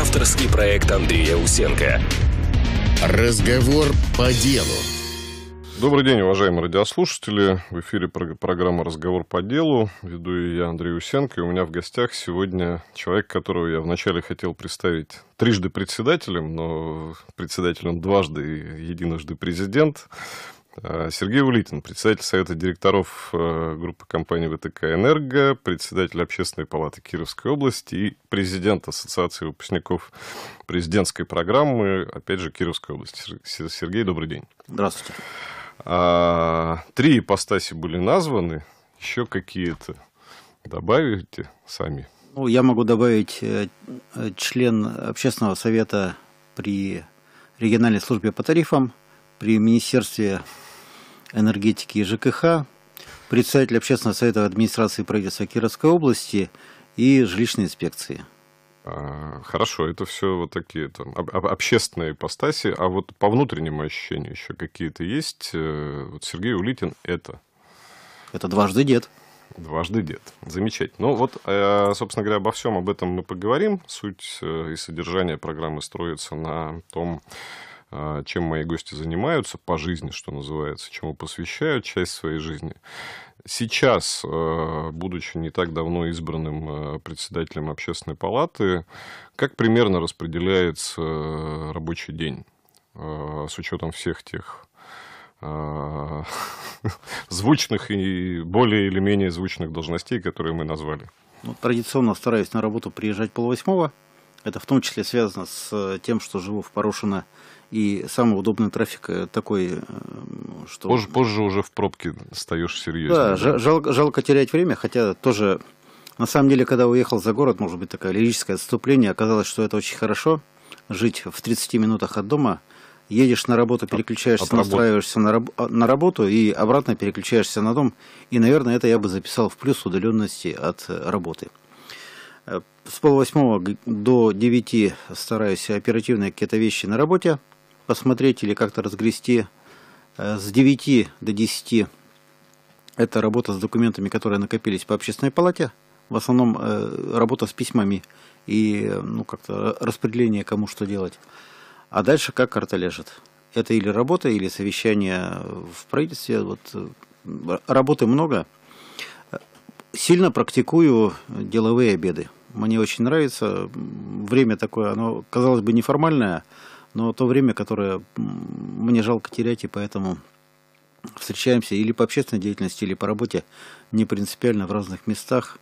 Авторский проект Андрея Усенко. Разговор по делу. Добрый день, уважаемые радиослушатели. В эфире программа «Разговор по делу». Веду ее я, Андрей Усенко. И у меня в гостях сегодня человек, которого я вначале хотел представить трижды председателем, но председателем дважды и единожды президент. А, Сергей Улитин, председатель Совета директоров э, группы компании ВТК «Энерго», председатель Общественной палаты Кировской области и президент Ассоциации выпускников президентской программы, опять же, Кировской области. Сергей, добрый день. Здравствуйте. А, три ипостаси были названы, еще какие-то добавите сами? Ну, я могу добавить э, э, член Общественного совета при региональной службе по тарифам, при Министерстве энергетики и ЖКХ, председатель общественного совета администрации правительства Кировской области и жилищной инспекции. А, хорошо, это все вот такие там общественные ипостаси, а вот по внутреннему ощущению еще какие-то есть. Э, вот Сергей Улитин это. Это дважды дед. Дважды дед. Замечательно. Ну вот, э, собственно говоря, обо всем об этом мы поговорим. Суть э, и содержание программы строится на том, а, чем мои гости занимаются по жизни, что называется, чему посвящают часть своей жизни. Сейчас, а, будучи не так давно избранным а, председателем общественной палаты, как примерно распределяется рабочий день с учетом всех тех звучных и более или менее звучных должностей, которые мы назвали? Ну, традиционно стараюсь на работу приезжать полвосьмого. Это в том числе связано с э, тем, что живу в Порошино и самый удобный трафик такой, э, что... Позже, позже уже в пробке встаешь серьезно. Да, да? Жал, жалко терять время, хотя тоже... На самом деле, когда уехал за город, может быть, такое лирическое отступление, оказалось, что это очень хорошо, жить в 30 минутах от дома, едешь на работу, переключаешься, от, от настраиваешься на, раб, на работу и обратно переключаешься на дом. И, наверное, это я бы записал в плюс удаленности от работы. Э, с полвосьмого до девяти стараюсь оперативные какие-то вещи на работе посмотреть или как-то разгрести э, с 9 до 10. Это работа с документами, которые накопились по общественной палате. В основном э, работа с письмами и э, ну, как-то распределение, кому что делать. А дальше как карта лежит. Это или работа, или совещание в правительстве. Вот, работы много. Сильно практикую деловые обеды. Мне очень нравится. Время такое, оно, казалось бы, неформальное – но то время, которое мне жалко терять, и поэтому встречаемся или по общественной деятельности, или по работе, не принципиально в разных местах.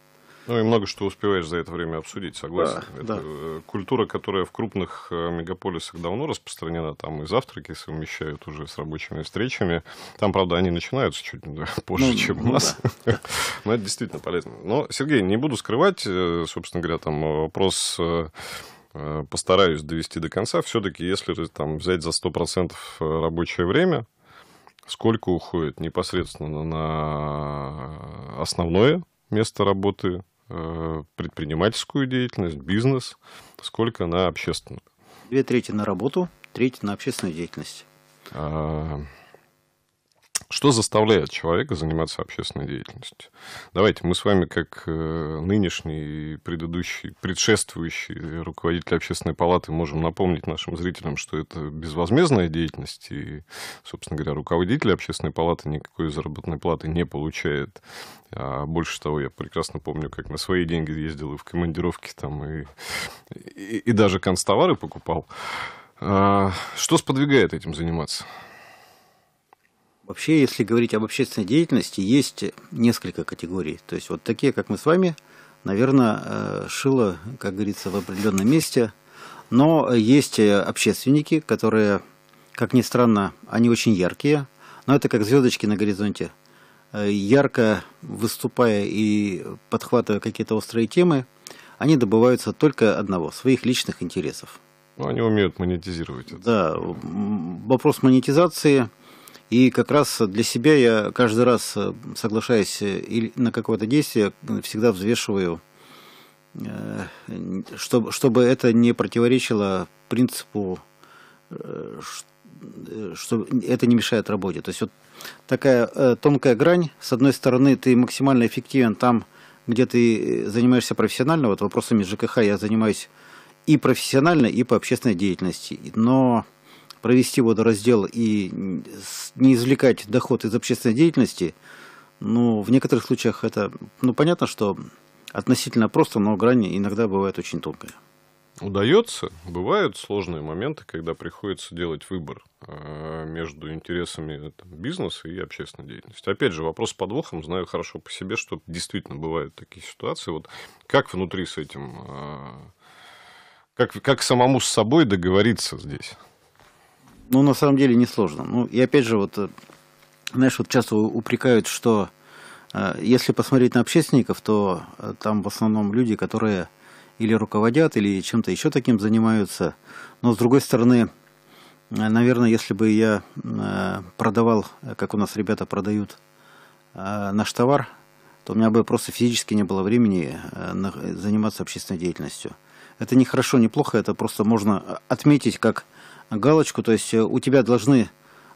Ну и много что успеваешь за это время обсудить, согласен. Да, это да. Э, культура, которая в крупных э, мегаполисах давно распространена, там и завтраки совмещают уже с рабочими встречами. Там, правда, они начинаются чуть позже, ну, чем у ну нас. Да. Но это действительно полезно. Но, Сергей, не буду скрывать, э, собственно говоря, там вопрос Э, постараюсь довести до конца. Все-таки, если там, взять за 100% э, рабочее время, сколько уходит непосредственно на э, основное место работы, предпринимательскую деятельность, бизнес, сколько на общественную? Две трети на работу, треть на общественную деятельность. А... Что заставляет человека заниматься общественной деятельностью? Давайте мы с вами, как э, нынешний и предыдущий, предшествующий руководитель общественной палаты, можем напомнить нашим зрителям, что это безвозмездная деятельность, и, собственно говоря, руководитель общественной палаты никакой заработной платы не получает. А больше того, я прекрасно помню, как на свои деньги ездил и в командировки там, и, и, и даже констовары покупал. А, что сподвигает этим заниматься? Вообще, если говорить об общественной деятельности, есть несколько категорий. То есть вот такие, как мы с вами, наверное, э, шило, как говорится, в определенном месте. Но есть э, общественники, которые, как ни странно, они очень яркие. Но это как звездочки на горизонте. Э, ярко выступая и подхватывая какие-то острые темы, они добываются только одного – своих личных интересов. Ну, они умеют монетизировать это. Да, вопрос монетизации – и как раз для себя я каждый раз, э, соглашаясь э, на какое-то действие, э, всегда взвешиваю, чтобы, чтобы это не противоречило принципу, что это не мешает работе. То есть вот такая тонкая грань. С одной стороны, ты максимально эффективен там, где ты занимаешься профессионально. Вот вопросами ЖКХ я занимаюсь и профессионально, и по общественной деятельности. Но провести водораздел и не извлекать доход из общественной деятельности, ну, в некоторых случаях это, ну, понятно, что относительно просто, но грани иногда бывает очень тонкая. Удается. Бывают сложные моменты, когда приходится делать выбор э, между интересами там, бизнеса и общественной деятельности. Опять же, вопрос с подвохом знаю хорошо по себе, что действительно бывают такие ситуации. Вот как внутри с этим, э, как, как самому с собой договориться здесь? Ну, на самом деле, несложно. Ну, и опять же, вот, э, знаешь, вот часто упрекают, что э, если посмотреть на общественников, то э, там в основном люди, которые или руководят, или чем-то еще таким занимаются. Но, с другой стороны, наверное, если бы я продавал, как у нас ребята продают, наш товар, то у меня бы просто физически не было времени заниматься общественной деятельностью. Это не хорошо, не плохо, это просто можно отметить как галочку, то есть э, у тебя должны,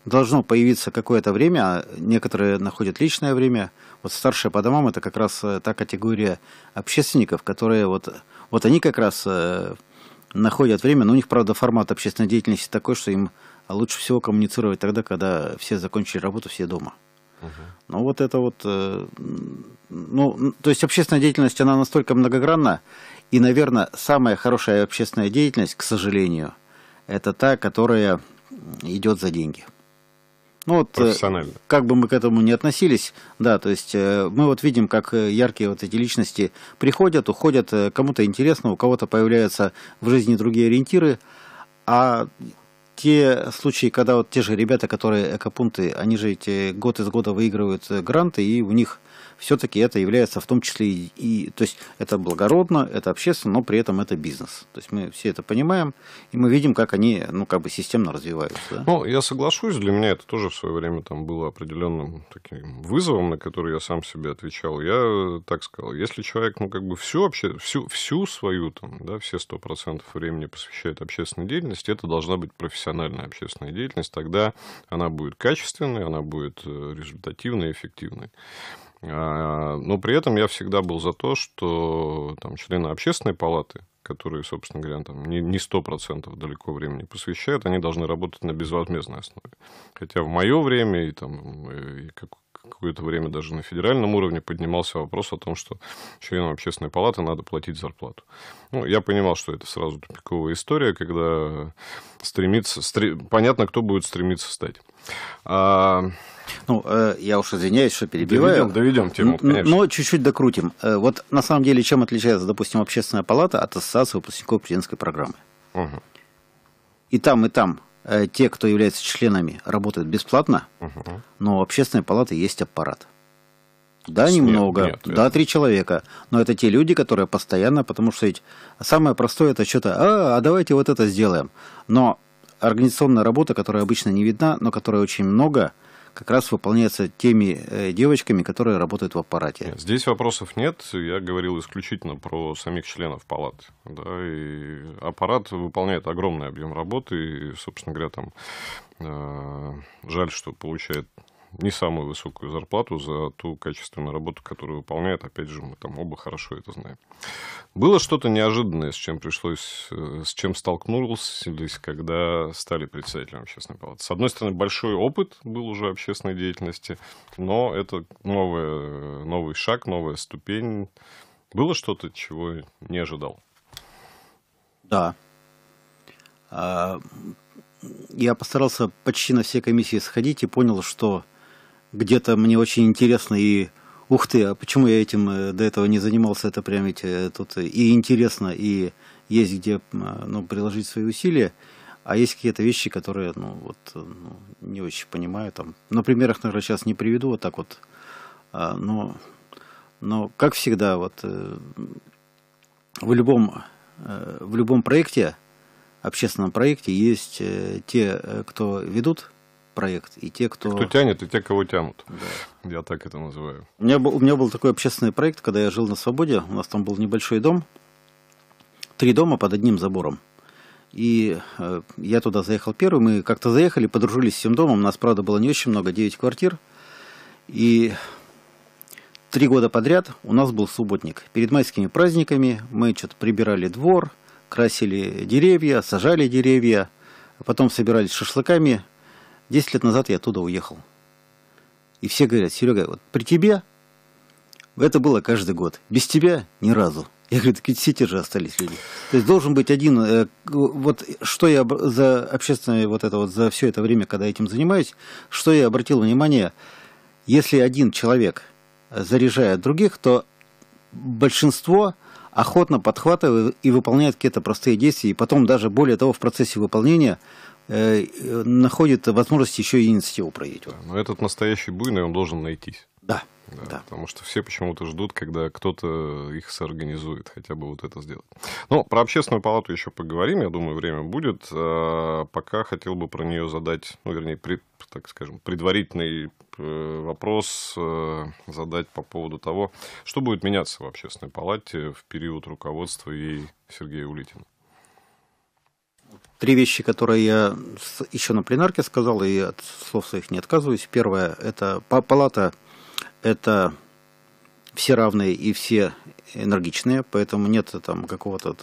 должно появиться какое-то время, а некоторые находят личное время. Вот старшие по домам – это как раз э, та категория общественников, которые вот, вот они как раз э, находят время, но у них, правда, формат общественной деятельности такой, что им лучше всего коммуницировать тогда, когда все закончили работу, все дома. Угу. Ну вот это вот, ну, то есть общественная деятельность, она настолько многогранна, и, наверное, самая хорошая общественная деятельность, к сожалению – это та, которая идет за деньги. Ну вот, э, Профессионально. как бы мы к этому не относились, да, то есть э, мы вот видим, как э, яркие вот эти личности приходят, уходят, кому-то интересно, у кого-то появляются в жизни другие ориентиры, а те случаи, когда вот те же ребята, которые экопунты, они же эти год из года выигрывают гранты, и у них все-таки это является в том числе и, и... То есть это благородно, это общественно, но при этом это бизнес. То есть мы все это понимаем, и мы видим, как они, ну, как бы системно развиваются. Да? Ну, я соглашусь, для меня это тоже в свое время там было определенным таким вызовом, на который я сам себе отвечал. Я так сказал, если человек, ну, как бы всю, вообще всю, всю свою, там, да, все 100% времени посвящает общественной деятельности, это должна быть профессиональная общественная деятельность, тогда она будет качественной, она будет э, результативной, эффективной. А, но при этом я всегда был за то, что там, члены общественной палаты, которые, собственно говоря, там, не сто процентов далеко времени посвящают, они должны работать на безвозмездной основе. Хотя в мое время и, там, и какое-то время даже на федеральном уровне поднимался вопрос о том, что членам общественной палаты надо платить зарплату. Ну, я понимал, что это сразу тупиковая история, когда стремится... Стри... Понятно, кто будет стремиться стать. А... Ну, э, я уж извиняюсь, что перебиваю. Доведем, доведем тему, конечно. Но чуть-чуть докрутим. Э, вот на самом деле, чем отличается, допустим, общественная палата от ассоциации выпускников президентской программы? Угу. И там, и там Э, те, кто является членами, работают бесплатно, угу. но у общественной палаты есть аппарат. Да, нет, немного, нет, да, это... три человека. Но это те люди, которые постоянно, потому что ведь самое простое это что-то, а, а давайте вот это сделаем. Но организационная работа, которая обычно не видна, но которая очень много, угу как раз выполняется теми э, девочками, которые работают в аппарате. Здесь вопросов нет. Я говорил исключительно про самих членов палат. Да, и аппарат выполняет огромный объем работы. И, собственно говоря, там э, жаль, что получает не самую высокую зарплату за ту качественную работу, которую выполняет. Опять же, мы там оба хорошо это знаем. Было что-то неожиданное, с чем пришлось, э, с чем столкнулся, когда стали председателем общественной палаты. С одной стороны, большой опыт был уже общественной деятельности, но это новое, новый шаг, новая ступень. Было что-то, чего не ожидал? Да. А, я постарался почти на все комиссии сходить и понял, что где-то мне очень интересно и ух ты, а почему я этим э, до этого не занимался, это прям ведь э, тут и интересно, и есть где а, ну, приложить свои усилия, а есть какие-то вещи, которые, ну, вот, э, ну, не очень понимаю там. На примерах, наверное, сейчас не приведу, вот так вот, а, но, но как всегда, вот, в любом, в любом проекте, общественном проекте есть те, кто ведут проект, и те, кто... Кто тянет, и те, кого тянут. Да. Я так это называю. У меня, был, у меня был такой общественный проект, когда я жил на свободе. У нас там был небольшой дом. Три дома под одним забором. И э, я туда заехал первый. Мы как-то заехали, подружились с всем домом. У Нас, правда, было не очень много, 9 квартир. И три года подряд у нас был субботник. Перед майскими праздниками мы что-то прибирали двор, красили деревья, сажали деревья, а потом собирались шашлыками, 10 лет назад я оттуда уехал. И все говорят, Серега, вот при тебе это было каждый год. Без тебя ни разу. Я говорю, так ведь все те же остались люди. То есть должен быть один... Э, вот что я за общественное вот это вот, за все это время, когда этим занимаюсь, что я обратил внимание, если один человек заряжает других, то большинство охотно подхватывает и выполняет какие-то простые действия, и потом даже более того в процессе выполнения Э, находит возможность еще и инициативу проявить. Да, но этот настоящий буйный, он должен найтись. Да. Да, да. Потому что все почему-то ждут, когда кто-то их соорганизует, хотя бы вот это сделать. Ну, про общественную палату еще поговорим, я думаю, время будет. А, пока хотел бы про нее задать, ну, вернее, при, так скажем, предварительный э, вопрос э, задать по поводу того, что будет меняться в общественной палате в период руководства ей Сергея Улитина. Три вещи, которые я еще на пленарке сказал, и от слов своих не отказываюсь. Первое – это палата – это все равные и все энергичные, поэтому нет там какого-то...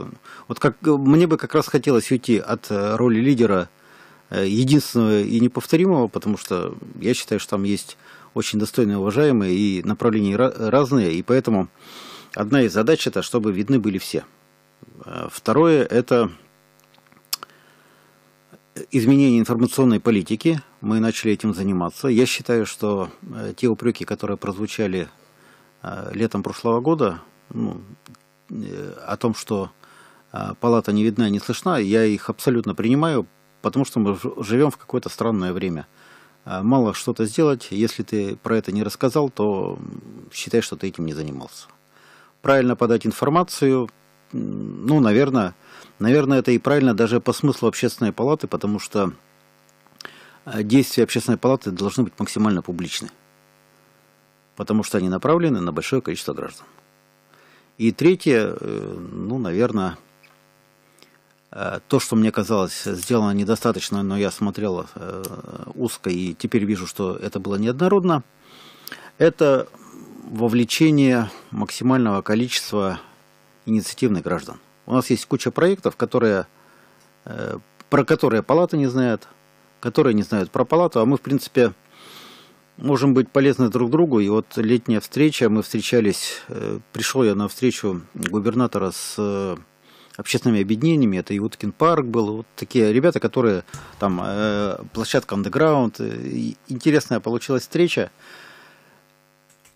Вот как мне бы как раз хотелось уйти от э, роли лидера э, единственного и неповторимого, потому что я считаю, что там есть очень достойные, уважаемые и направления разные, и поэтому одна из задач – это чтобы видны были все. Э, второе – это изменение информационной политики. Мы начали этим заниматься. Я считаю, что э, те упреки, которые прозвучали э, летом прошлого года, ну, э, о том, что палата не видна, не слышна, я их абсолютно принимаю, потому что мы живем в какое-то странное время. Мало что-то сделать, если ты про это не рассказал, то считай, что ты этим не занимался. Правильно подать информацию, ну, наверное, Наверное, это и правильно даже по смыслу общественной палаты, потому что э, действия общественной палаты должны быть максимально публичны, потому что они направлены на большое количество граждан. И третье, э, ну, наверное, э, то, что мне казалось, сделано недостаточно, но я смотрел узко и теперь вижу, что это было неоднородно, это вовлечение максимального количества инициативных граждан. У нас есть куча проектов, которые, э, про которые палата не знает, которые не знают про палату, а мы, в принципе, можем быть полезны друг другу. И вот летняя встреча, мы встречались, э, пришел я на встречу губернатора с э, общественными объединениями, это и Уткин парк был, вот такие ребята, которые там, площадка Underground, интересная получилась встреча,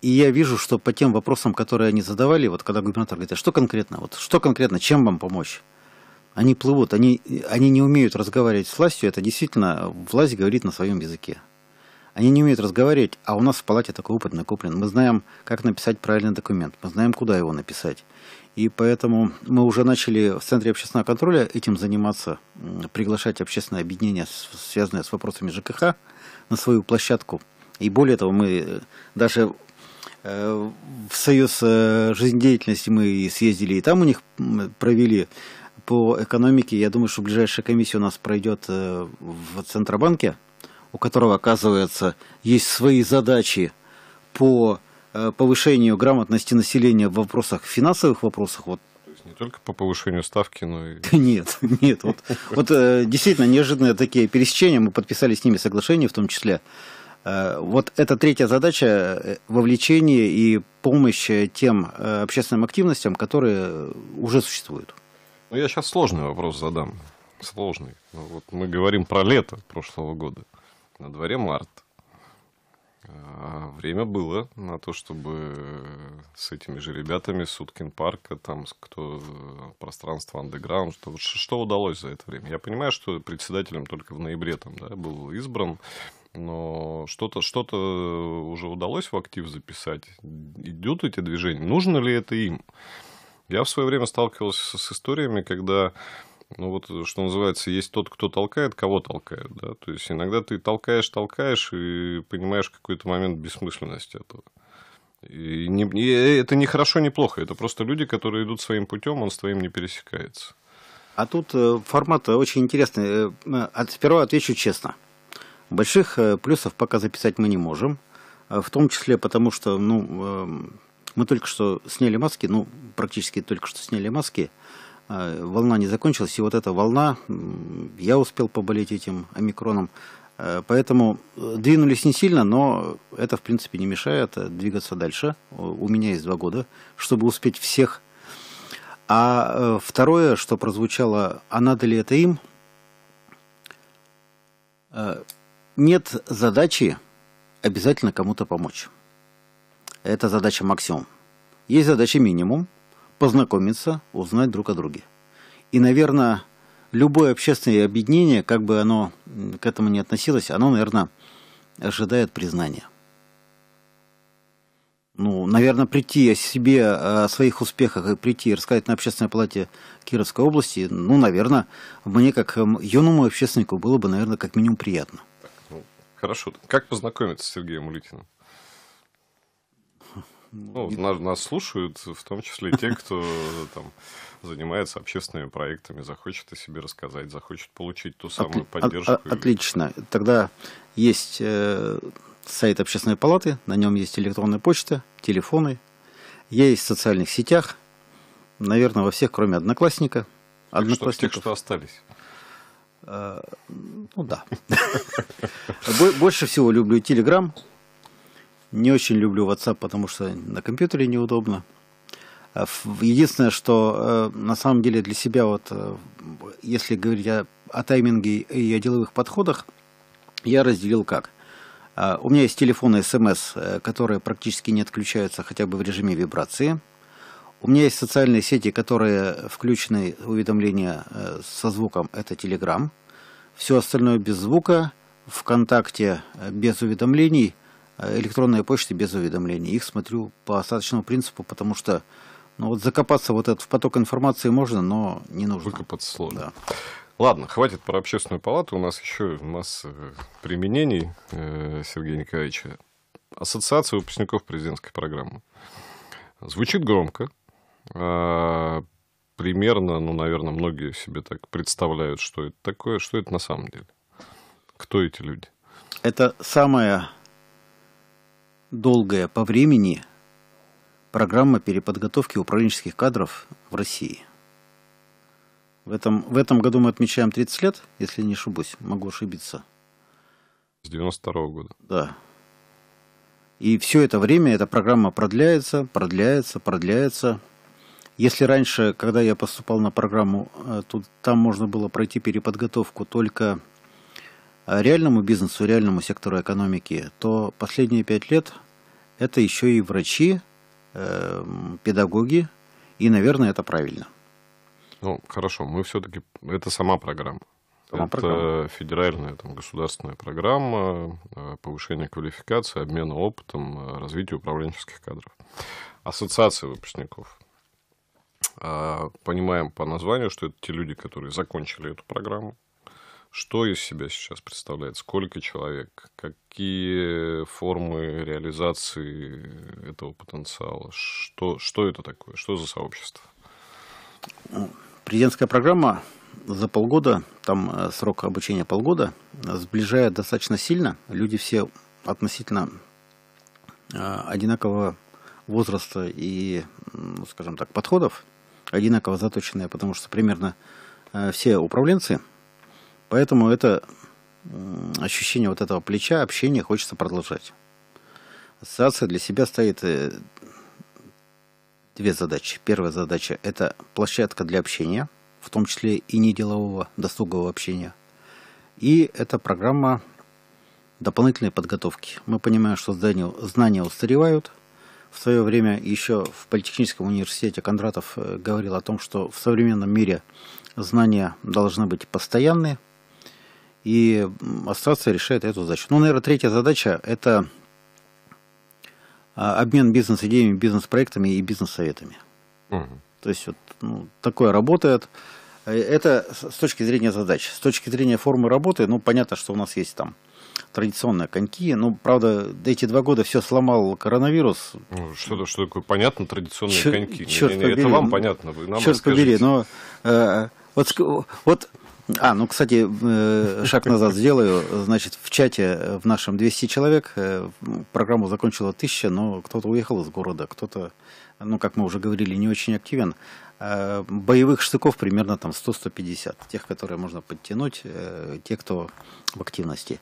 и я вижу, что по тем вопросам, которые они задавали, вот когда губернатор говорит, а что конкретно, вот что конкретно, чем вам помочь? Они плывут, они, они не умеют разговаривать с властью, это действительно власть говорит на своем языке. Они не умеют разговаривать, а у нас в палате такой опыт накоплен. Мы знаем, как написать правильный документ, мы знаем, куда его написать. И поэтому мы уже начали в Центре общественного контроля этим заниматься, приглашать общественное объединение, связанное с вопросами ЖКХ, на свою площадку. И более того, мы э, даже Э, в Союз э, жизнедеятельности мы съездили, и там у них провели по экономике. Я думаю, что ближайшая комиссия у нас пройдет э, в Центробанке, у которого, оказывается, есть свои задачи по повышению грамотности населения в вопросах, финансовых вопросах. Вот есть не только по повышению ставки, но и... Нет, нет. Вот, вот действительно неожиданные такие пересечения. Мы подписали с ними соглашение в том числе Э, вот эта третья задача э, – вовлечение и помощь э, тем общественным активностям, которые уже существуют. Ну, я сейчас сложный вопрос задам. Сложный. Ну, вот мы говорим про лето прошлого года. На дворе март. А, время было на то, чтобы с этими же ребятами Суткин парка, там кто пространство андеграунд, что, что удалось за это время. Я понимаю, что председателем только в ноябре там, да, был избран, но что-то что, -то, уже удалось в актив записать. Идут эти движения? Нужно ли это им? Я в свое время сталкивался с историями, когда, ну вот, что называется, есть тот, кто толкает, кого толкает, да, то есть иногда ты толкаешь, толкаешь и понимаешь какой-то момент бессмысленности этого. И, не, и это не хорошо, не плохо, это просто люди, которые идут своим путем, он с твоим не пересекается. А тут э, формат э, очень интересный. Э, сперва отвечу честно. Больших э, плюсов пока записать мы не можем, э, в том числе потому, что ну, эм, мы только что сняли маски, ну, практически только что сняли маски, э, волна не закончилась, и вот эта волна, я успел поболеть этим омикроном, поэтому двинулись не сильно, но это, в принципе, не мешает двигаться дальше. У меня есть два года, чтобы успеть всех. А второе, что прозвучало, а надо ли это им – нет задачи обязательно кому-то помочь. Это задача максимум. Есть задача минимум – познакомиться, узнать друг о друге. И, наверное, любое общественное объединение, как бы оно к этому не относилось, оно, наверное, ожидает признания. Ну, наверное, прийти о себе, о своих успехах и прийти и рассказать на общественной палате Кировской области, ну, наверное, мне как юному общественнику было бы, наверное, как минимум приятно. Хорошо. Как познакомиться с Сергеем Улитиным? Ну, ну нас, нас слушают, в том числе те, кто там занимается общественными проектами, захочет о себе рассказать, захочет получить ту самую Отли- а, поддержку. От- а, отлично. Тогда есть э, сайт общественной палаты, на нем есть электронная почта, телефоны. Я есть в социальных сетях, наверное, во всех, кроме Одноклассника. Одноклассников. Что, тех, что остались. Э, ну да. Больше всего люблю Telegram. Не очень люблю WhatsApp, потому что на компьютере неудобно. Э, единственное, что э, на самом деле для себя, вот если говорить о, о тайминге и о деловых подходах, я разделил как. У меня есть телефоны смс, которые практически не отключаются хотя бы в режиме вибрации – у меня есть социальные сети, которые включены уведомления э, со звуком. Это Telegram. Все остальное без звука. ВКонтакте э, без уведомлений. Э, электронная почта без уведомлений. Их смотрю по остаточному принципу, потому что ну, вот закопаться вот этот в поток информации можно, но не нужно. Выкопаться сложно. Да. Ладно, хватит про общественную палату. У нас еще масса применений Сергея Николаевича. Ассоциация выпускников президентской программы. Звучит громко, а, примерно, ну, наверное, многие себе так представляют, что это такое, что это на самом деле. Кто эти люди? Это самая долгая по времени программа переподготовки управленческих кадров в России. В этом, в этом году мы отмечаем 30 лет, если не ошибусь, могу ошибиться. С 92 -го года. Да. И все это время эта программа продляется, продляется, продляется. Если раньше, когда я поступал на программу, э, тут, там можно было пройти переподготовку только э, реальному бизнесу, реальному сектору экономики, то последние пять лет это еще и врачи, э, педагоги, и, наверное, это правильно. Ну, хорошо, мы все-таки... Это сама программа. Сама это программа. федеральная там, государственная программа повышения квалификации, обмена опытом, развития управленческих кадров. Ассоциация выпускников – а, понимаем по названию, что это те люди, которые закончили эту программу. Что из себя сейчас представляет? Сколько человек? Какие формы реализации этого потенциала? Что, что это такое? Что за сообщество? Президентская программа за полгода, там э, срок обучения полгода, сближает достаточно сильно. Люди все относительно э, одинакового возраста и, ну, скажем так, подходов одинаково заточенная, потому что примерно э, все управленцы. Поэтому это ощущение вот этого плеча, общения хочется продолжать. Ассоциация для себя стоит э, две задачи. Первая задача – это площадка для общения, в том числе и неделового, досугового общения. И это программа дополнительной подготовки. Мы понимаем, что знания устаревают – в свое время еще в Политехническом университете Кондратов э, говорил о том, что в современном мире знания должны быть постоянные, и ассоциация решает эту задачу. Ну, наверное, третья задача – это а, обмен бизнес-идеями, бизнес-проектами и бизнес-советами. Угу. То есть вот ну, такое работает. Э, это с точки зрения задач. С точки зрения формы работы, ну, понятно, что у нас есть там – традиционно коньки. Ну, правда, эти два года все сломал коронавирус. Ну, что-то что такое понятно, традиционные Чер, коньки? Черт не, не, побери, это вам ну, понятно, вы нам Черт побери, но э, вот, вот а, ну, кстати, э, шаг назад сделаю. Значит, в чате э, в нашем 200 человек э, программу закончила тысяча, но кто-то уехал из города, кто-то, ну, как мы уже говорили, не очень активен. Боевых штыков примерно там 100-150, тех, которые можно подтянуть, те, кто в активности.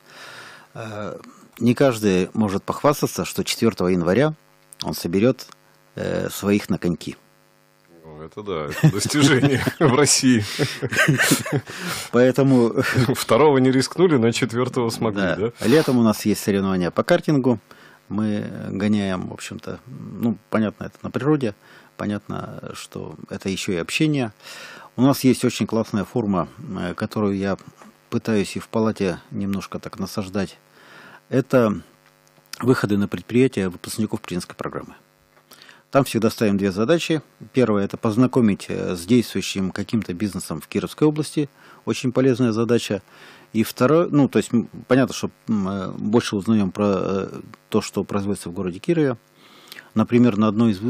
Э, не каждый может похвастаться, что 4 января он соберет э, своих на коньки. Это да, это достижение в России. Поэтому... Второго не рискнули, но четвертого смогли, да. да? Летом у нас есть соревнования по картингу. Мы гоняем, в общем-то, ну, понятно, это на природе. Понятно, что это еще и общение. У нас есть очень классная форма, э, которую я пытаюсь и в палате немножко так насаждать, это выходы на предприятия выпускников Принской программы. Там всегда ставим две задачи. Первая – это познакомить э, с действующим каким-то бизнесом в Кировской области. Очень полезная задача. И второе, ну, то есть понятно, что э, больше узнаем про э, то, что производится в городе Кирове. Например, на одной из...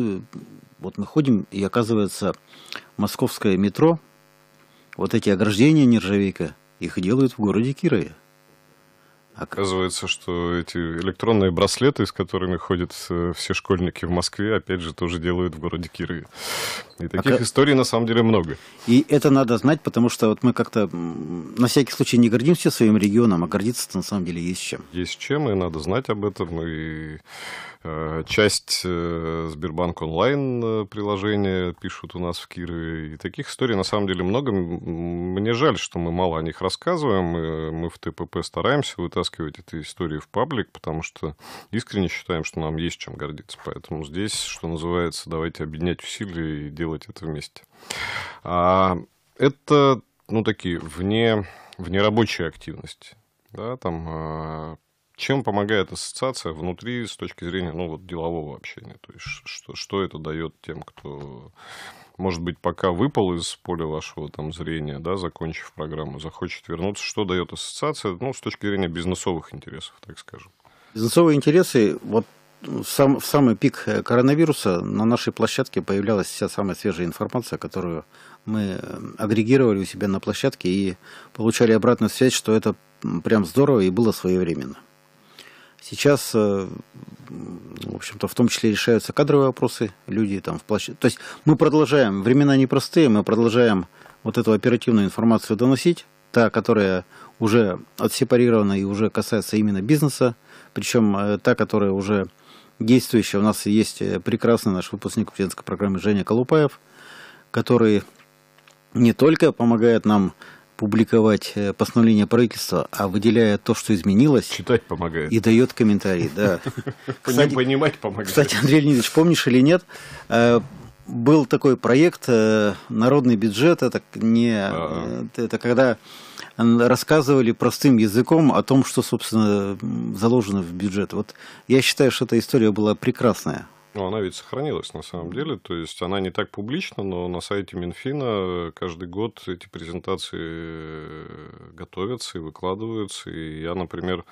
Вот мы ходим, и оказывается, московское метро, вот эти ограждения нержавейка – их делают в городе Кирове. Оказывается, что эти электронные браслеты, с которыми ходят э, все школьники в Москве, опять же, тоже делают в городе Кирове. И а таких Ока... историй на самом деле много. И это надо знать, потому что вот мы как-то на всякий случай не гордимся своим регионом, а гордиться-то на самом деле есть чем. Есть чем, и надо знать об этом. И э, часть э, Сбербанк онлайн приложения пишут у нас в Кирове. И таких историй на самом деле много. Мне жаль, что мы мало о них рассказываем. Мы в ТПП стараемся вытаскивать вытаскивать эту историю в паблик, потому что искренне считаем, что нам есть чем гордиться. Поэтому здесь, что называется, давайте объединять усилия и делать это вместе. А, это, ну, такие вне, вне внерабочие активности. Да, там а, чем помогает ассоциация внутри с точки зрения ну, вот, делового общения? То есть, что, что это дает тем, кто может быть, пока выпал из поля вашего там зрения, да, закончив программу, захочет вернуться, что дает ассоциация, ну, с точки зрения бизнесовых интересов, так скажем? Бизнесовые интересы, вот ну, сам, в самый пик э, коронавируса на нашей площадке появлялась вся самая свежая информация, которую мы э, агрегировали у себя на площадке и получали обратную связь, что это прям здорово и было своевременно. Сейчас, э, в общем-то, в том числе решаются кадровые вопросы, люди там в плаще. То есть мы продолжаем, времена непростые, мы продолжаем вот эту оперативную информацию доносить, та, которая уже отсепарирована и уже касается именно бизнеса, причем э, та, которая уже действующая. У нас есть э, прекрасный наш выпускник студентской программы Женя Колупаев, который не только помогает нам публиковать э, постановление правительства, а выделяя то, что изменилось. Читать помогает. И дает комментарий, да. Кстати, Понимать помогает. Кстати, Андрей Леонидович, помнишь или нет, э, был такой проект э, «Народный бюджет». Это, не, это когда рассказывали простым языком о том, что, собственно, заложено в бюджет. Вот я считаю, что эта история была прекрасная. Ну, она ведь сохранилась на самом деле. То есть она не так публична, но на сайте Минфина каждый год эти презентации э, готовятся и выкладываются. И я, например,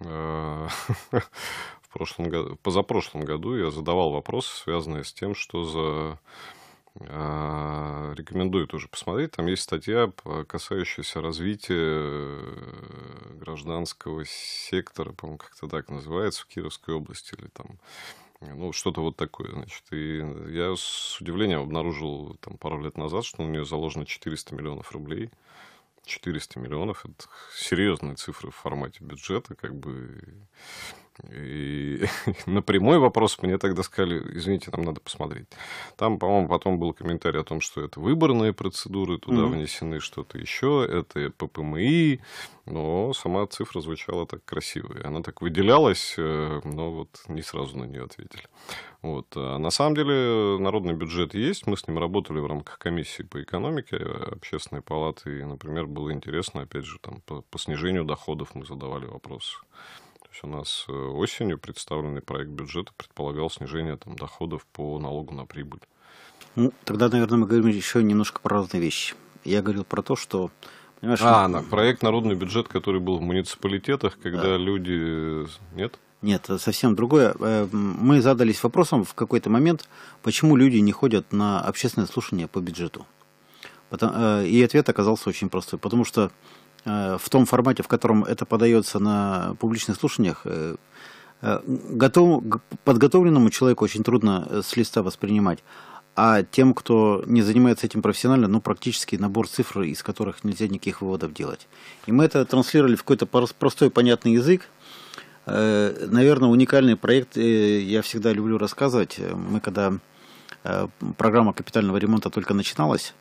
э, в прошлом году, позапрошлом году я задавал вопросы, связанные с тем, что за э, рекомендую тоже посмотреть. Там есть статья, касающаяся развития гражданского сектора, по-моему, как-то так называется, в Кировской области или там ну, что-то вот такое, значит. И э, я с удивлением обнаружил там, пару лет назад, что у нее заложено 400 миллионов рублей. 400 миллионов – это серьезные цифры в формате бюджета, как бы и на прямой вопрос мне тогда сказали, извините, нам надо посмотреть. Там, по-моему, потом был комментарий о том, что это выборные процедуры, туда угу. внесены что-то еще, это ППМИ, но сама цифра звучала так красиво, и она так выделялась, э, но вот не сразу на нее ответили. Вот. А на самом деле народный бюджет есть, мы с ним работали в рамках комиссии по экономике общественной палаты, и, например, было интересно, опять же, там, по, по снижению доходов мы задавали вопросы есть у нас э, осенью представленный проект бюджета предполагал снижение там, доходов по налогу на прибыль. Ну, тогда, наверное, мы говорим еще немножко про разные вещи. Я говорил про то, что а, мы... проект «Народный бюджет», который был в муниципалитетах, когда да. люди... Нет? Нет, э, совсем другое. Э, мы задались вопросом в какой-то момент, почему люди не ходят на общественное слушание по бюджету. И ответ оказался очень простой. Потому что Э, в том формате, в котором это подается на публичных слушаниях, э, э, готов, подготовленному человеку очень трудно с листа воспринимать. А тем, кто не занимается этим профессионально, ну, практически набор цифр, из которых нельзя никаких выводов делать. И мы это транслировали в какой-то простой, понятный язык. Наверное, уникальный проект, я всегда люблю рассказывать. Мы когда программа капитального ремонта только начиналась,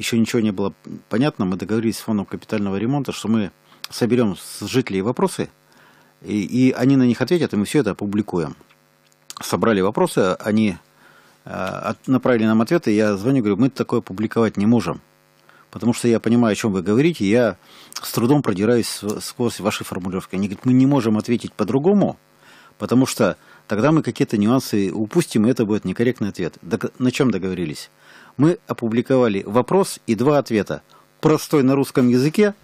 еще ничего не было понятно, мы договорились с фоном капитального ремонта, что мы соберем с жителей вопросы, и, и они на них ответят, и мы все это опубликуем. Собрали вопросы, они э, от, направили нам ответы, я звоню, говорю, мы такое публиковать не можем, потому что я понимаю, о чем вы говорите, я с трудом продираюсь сквозь ваши формулировки. Они говорят, мы не можем ответить по-другому, потому что тогда мы какие-то нюансы упустим, и это будет некорректный ответ. Дог... На чем договорились? мы опубликовали вопрос и два ответа. Простой на русском языке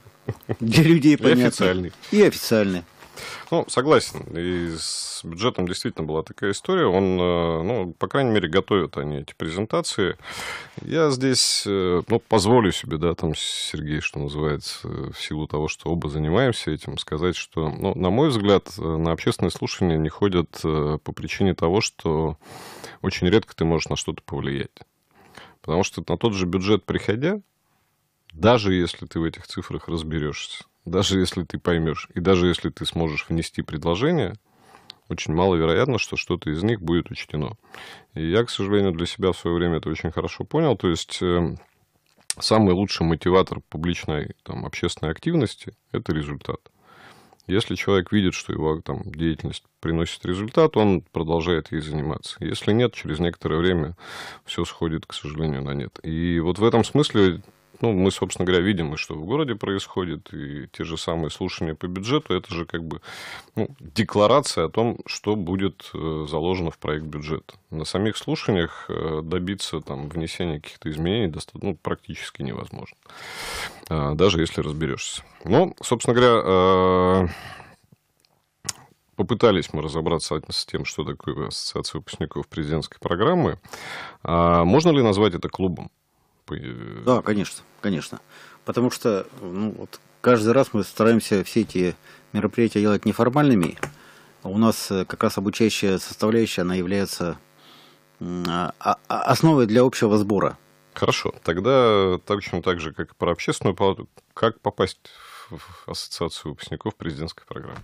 для людей понятный. И официальный. И официальный. Ну, согласен. И с бюджетом действительно была такая история. Он, э, ну, по крайней мере, готовят они эти презентации. Я здесь, э, ну, позволю себе, да, там, Сергей, что называется, в силу того, что оба занимаемся этим, сказать, что, ну, на мой взгляд, э, на общественные слушания не ходят по причине того, что очень редко ты можешь на что-то повлиять. Потому что на тот же бюджет приходя, даже если ты в этих цифрах разберешься, даже если ты поймешь, и даже если ты сможешь внести предложение, очень маловероятно, что что-то из них будет учтено. И я, к сожалению, для себя в свое время это очень хорошо понял. То есть э, самый лучший мотиватор публичной там, общественной активности – это результат – если человек видит, что его там, деятельность приносит результат, он продолжает ей заниматься. Если нет, через некоторое время все сходит, к сожалению, на нет. И вот в этом смысле ну, мы, собственно говоря, видим, что в городе происходит, и те же самые слушания по бюджету, это же как бы ну, декларация о том, что будет э, заложено в проект бюджета. На самих слушаниях э, добиться там, внесения каких-то изменений ну, практически невозможно, э, даже если разберешься. Но, ну, собственно говоря, попытались мы разобраться с тем, что такое ассоциация выпускников президентской программы. А можно ли назвать это клубом? Э, да, конечно, конечно. Потому что ну, вот каждый раз мы стараемся все эти мероприятия делать неформальными. А у нас э, как раз обучающая составляющая, она является а, а, основой для общего сбора. Хорошо. Тогда точно так же, как и про общественную палату, как попасть в ассоциацию выпускников президентской программы?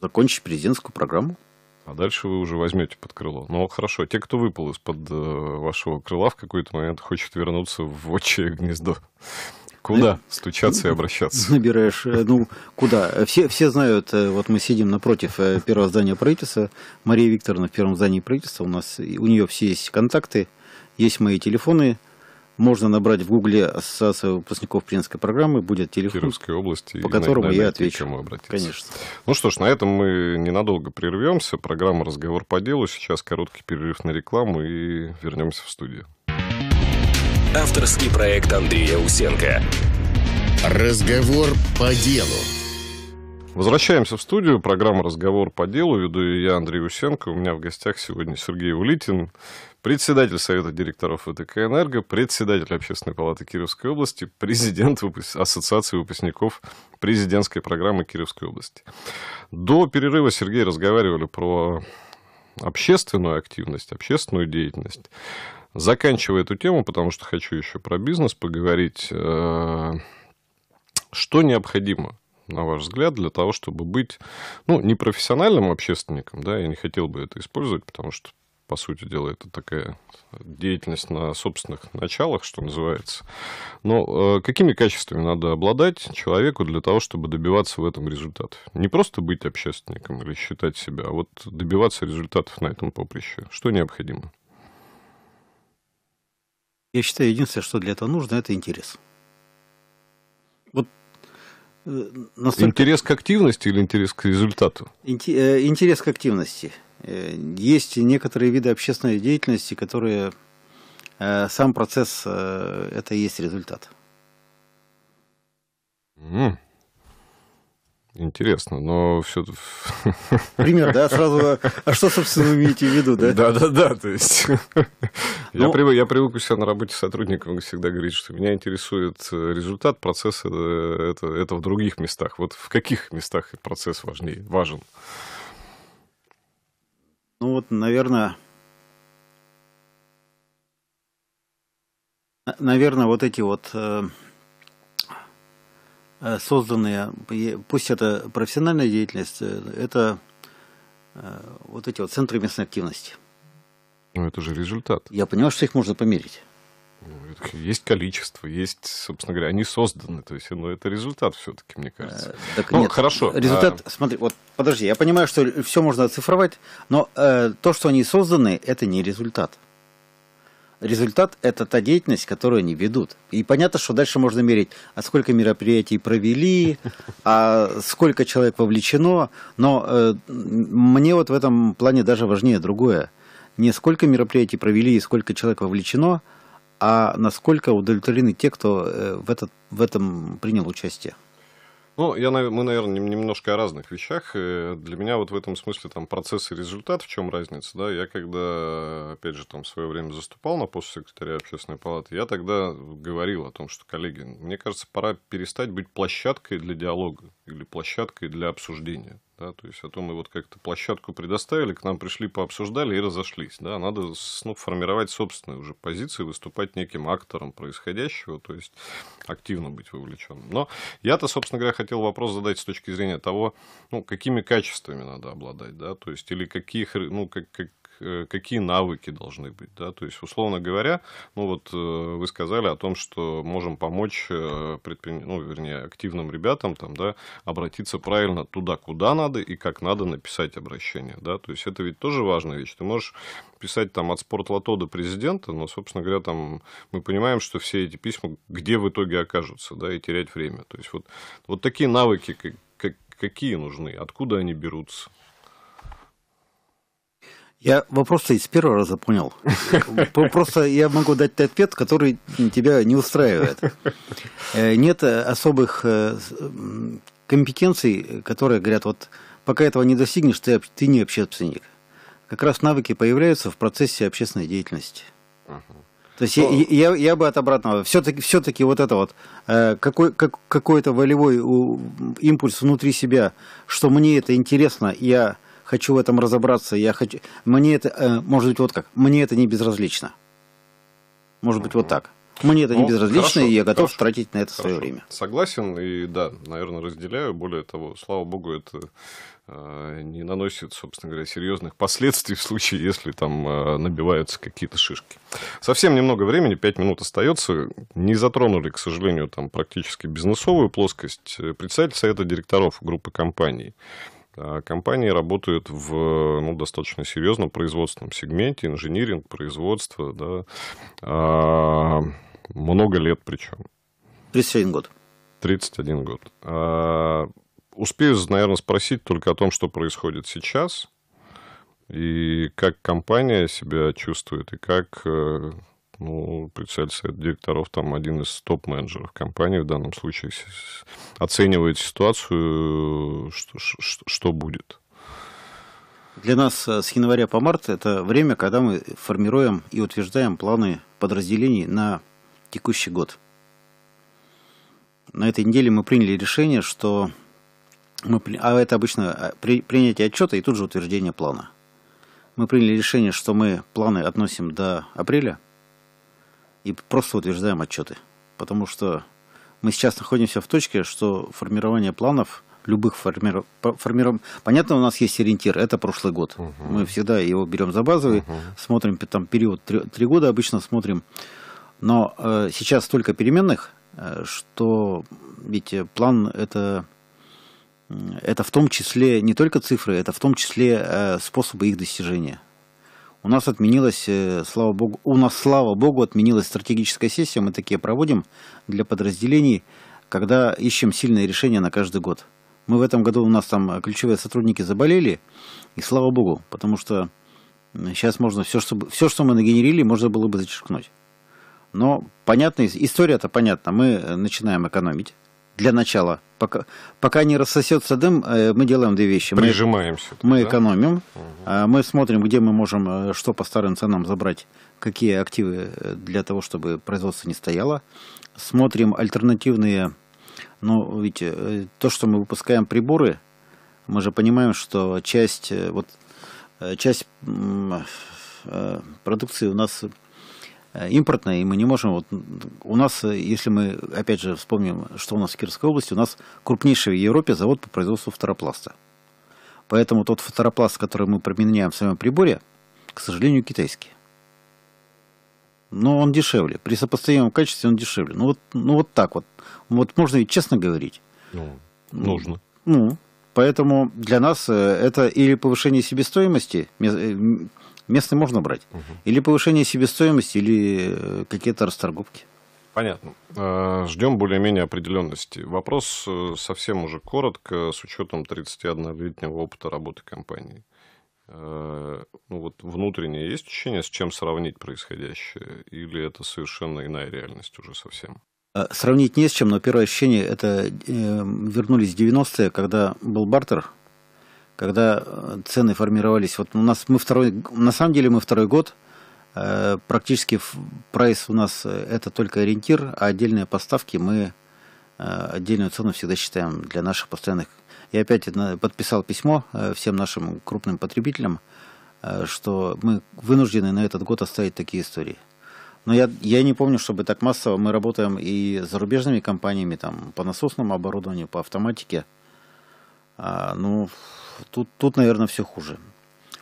Закончить президентскую программу. А дальше вы уже возьмете под крыло. Ну, хорошо. Те, кто выпал из-под э, вашего крыла в какой-то момент, хочет вернуться в отчее гнездо. Куда стучаться и обращаться? Набираешь, э, ну, куда? Все, все знают, э, вот мы сидим напротив первого здания правительства. Мария Викторовна в первом здании правительства. У нас у нее все есть контакты, есть мои телефоны, можно набрать в Гугле Ассоциация выпускников Принской программы, будет телефон, Кировской области, по которому я отвечу. К кому обратиться. Конечно. Ну что ж, на этом мы ненадолго прервемся. Программа «Разговор по делу». Сейчас короткий перерыв на рекламу и вернемся в студию. Авторский проект Андрея Усенко. «Разговор по делу». Возвращаемся в студию. Программа «Разговор по делу». Веду ее я, Андрей Усенко. У меня в гостях сегодня Сергей Улитин, председатель Совета директоров ВТК «Энерго», председатель Общественной палаты Кировской области, президент Ассоциации выпускников президентской программы Кировской области. До перерыва, Сергей, разговаривали про общественную активность, общественную деятельность. Заканчивая эту тему, потому что хочу еще про бизнес поговорить, э, что необходимо – на ваш взгляд, для того, чтобы быть, ну, не профессиональным общественником, да, я не хотел бы это использовать, потому что, по сути дела, это такая деятельность на собственных началах, что называется. Но э, какими качествами надо обладать человеку для того, чтобы добиваться в этом результатов? Не просто быть общественником или считать себя, а вот добиваться результатов на этом поприще. Что необходимо? Я считаю, единственное, что для этого нужно, это интерес. Э, настолько... Интерес к активности или интерес к результату? Э, интерес к активности. Э, есть некоторые виды общественной деятельности, которые сам процесс это и есть результат. Mm. Интересно, но все... Пример, да, сразу... А что, собственно, вы имеете в виду, да? Да-да-да, то есть... Но... Я, ну, привык, я привык у себя на работе сотрудникам всегда говорить, что меня интересует э, результат процесса, э, это, это в других местах. Вот в каких местах процесс важнее, важен? Ну вот, наверное... Наверное, вот эти вот э, Э, созданные, пусть это профессиональная деятельность, э, это э, вот эти вот центры местной активности. Ну, это же результат. Я понимаю, что их можно померить. Ну, есть количество, есть, собственно говоря, они созданы. То есть, ну, это результат все-таки, мне кажется. Так ну, нет, хорошо. Результат, а... смотри, вот подожди, я понимаю, что все можно оцифровать, но э, то, что они созданы, это не результат результат – это та деятельность, которую они ведут. И понятно, что дальше можно мерить, а сколько мероприятий провели, а сколько человек вовлечено. Но э, мне вот в этом плане даже важнее другое. Не сколько мероприятий провели и сколько человек вовлечено, а насколько удовлетворены те, кто э, в, этот, в этом принял участие. Ну, я, мы, наверное, немножко о разных вещах. Э, для меня вот в этом смысле там процесс и результат, в чем разница, да? Я когда, опять же, там в свое время заступал на пост секретаря общественной палаты, я тогда говорил о том, что, коллеги, мне кажется, пора перестать быть площадкой для диалога или площадкой для обсуждения да, то есть, а то мы вот как-то площадку предоставили, к нам пришли, пообсуждали и разошлись, да, надо ну, формировать собственные уже позиции, выступать неким актором происходящего, то есть, активно быть вовлеченным. Но я-то, собственно говоря, хотел вопрос задать с точки зрения того, ну, какими качествами надо обладать, да, то есть, или каких, ну, как, как Э, какие навыки должны быть, да, то есть, условно говоря, ну вот э, вы сказали о том, что можем помочь, э, предприн... ну, вернее, активным ребятам там, да, обратиться правильно туда, куда надо и как надо написать обращение, да, то есть это ведь тоже важная вещь, ты можешь писать там от спортлото до президента, но, собственно говоря, там мы понимаем, что все эти письма где в итоге окажутся, да, и терять время, то есть вот, вот такие навыки, как, как, какие нужны, откуда они берутся? Я вопрос-то из первого раза понял. Просто я могу дать ответ, который тебя не устраивает. Э, нет э, особых э, компетенций, которые говорят, вот пока этого не достигнешь, ты, ты не общественник. Как раз навыки появляются в процессе общественной деятельности. То есть ну, я, я, я бы от обратного. Все-таки, все-таки вот это вот, э, какой, как, какой-то волевой импульс внутри себя, что мне это интересно, я хочу в этом разобраться, я хочу... Мне это, э, может быть, вот как, мне это не безразлично. Может быть, вот так. Мне это ну, не безразлично, хорошо, и я готов хорошо, тратить на это хорошо. свое время. Согласен, и да, наверное, разделяю. Более того, слава богу, это э, не наносит, собственно говоря, серьезных последствий в случае, если там э, набиваются какие-то шишки. Совсем немного времени, 5 минут остается. Не затронули, к сожалению, там практически бизнесовую плоскость. Председатель совета директоров группы компаний а компании работают в ну, достаточно серьезном производственном сегменте, инжиниринг, производство, да, а, много лет причем. 31 год. 31 год. А, успею, наверное, спросить только о том, что происходит сейчас, и как компания себя чувствует, и как э, ну, представьте, совет директоров там один из топ-менеджеров компании в данном случае оценивает ситуацию, что, что, что будет. Для нас э, с января по март это время, когда мы формируем и утверждаем планы подразделений на текущий год. На этой неделе мы приняли решение, что мы, а это обычно э, при, принятие отчета и тут же утверждение плана. Мы приняли решение, что мы планы относим до апреля – и просто утверждаем отчеты. Потому что мы сейчас находимся в точке, что формирование планов – любых формиров... формиров... Понятно, у нас есть ориентир, это прошлый год. Угу. Мы всегда его берем за базовый, угу. смотрим там период три года, обычно смотрим. Но э, сейчас столько переменных, э, что ведь план это, это в том числе не только цифры, это в том числе э, способы их достижения. У нас отменилась, э, слава богу, у нас, слава богу, отменилась стратегическая сессия. Мы такие проводим для подразделений, когда ищем сильные решения на каждый год. Мы в этом году у нас там ключевые сотрудники заболели, и слава богу, потому что сейчас можно все, что, все, что мы нагенерили, можно было бы зачеркнуть. Но понятно, история-то понятна. Мы э, начинаем экономить для начала – Пока, пока не рассосется дым, э, мы делаем две вещи. Прижимаемся. Мы, мы экономим, угу. мы смотрим, где мы можем, э, что по старым ценам забрать, какие активы э, для того, чтобы производство не стояло. Смотрим альтернативные, ну, видите, то, что мы выпускаем приборы, мы же понимаем, что часть, вот, часть продукции у нас Э, импортное, и мы не можем... Вот, у нас, э, если мы, опять же, вспомним, что у нас в Кировской области, у нас крупнейший в Европе завод по производству фторопласта. Поэтому тот фторопласт, который мы применяем в своем приборе, к сожалению, китайский. Но он дешевле. При сопоставимом качестве он дешевле. Ну вот, ну вот так вот. Вот можно и честно говорить. Ну, нужно. Ну, Поэтому для нас э, это или повышение себестоимости, э, местный можно брать, угу. или повышение себестоимости, или э, какие-то расторговки. Понятно. Ждем более-менее определенности. Вопрос совсем уже коротко, с учетом 31-летнего опыта работы компании. Ну вот внутреннее есть ощущение, с чем сравнить происходящее? Или это совершенно иная реальность уже совсем? Э, сравнить не с чем, но первое ощущение это э, вернулись 90-е, когда был бартер, когда э, цены формировались. Вот у нас мы второй, на самом деле мы второй год, э, практически прайс у нас э, это только ориентир, а отдельные поставки мы э, отдельную цену всегда считаем для наших постоянных. Я опять подписал письмо всем нашим крупным потребителям, что мы вынуждены на этот год оставить такие истории. Но я, я не помню, чтобы так массово мы работаем и с зарубежными компаниями, там, по насосному оборудованию, по автоматике. А, ну, тут, тут, наверное, все хуже.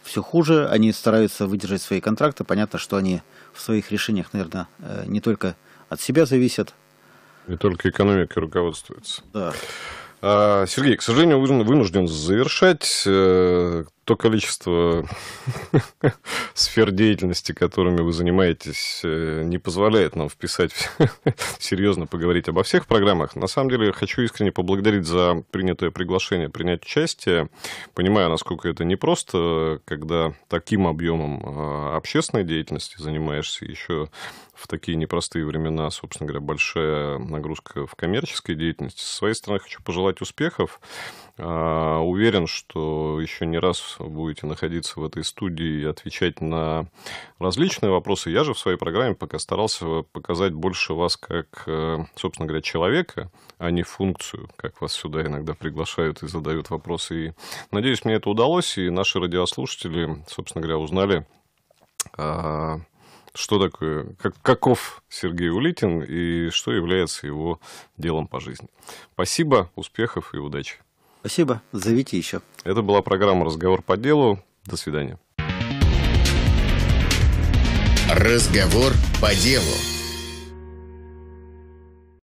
Все хуже, они стараются выдержать свои контракты. Понятно, что они в своих решениях, наверное, э, не только от себя зависят. Не только экономикой руководствуется. Да. А, Сергей, к сожалению, вынужден завершать. Э, то количество сфер деятельности, которыми вы занимаетесь, э, не позволяет нам вписать, серьезно поговорить обо всех программах. На самом деле, хочу искренне поблагодарить за принятое приглашение принять участие. Понимаю, насколько это непросто, когда таким объемом э, общественной деятельности занимаешься еще в такие непростые времена, собственно говоря, большая нагрузка в коммерческой деятельности. С своей стороны хочу пожелать успехов. А, уверен, что еще не раз будете находиться в этой студии и отвечать на различные вопросы. Я же в своей программе пока старался показать больше вас как, э, собственно говоря, человека, а не функцию, как вас сюда иногда приглашают и задают вопросы. И надеюсь, мне это удалось, и наши радиослушатели, собственно говоря, узнали а, что такое, как, каков Сергей Улитин и что является его делом по жизни. Спасибо, успехов и удачи. Спасибо. Зовите еще. Это была программа «Разговор по делу». До свидания. Разговор по делу.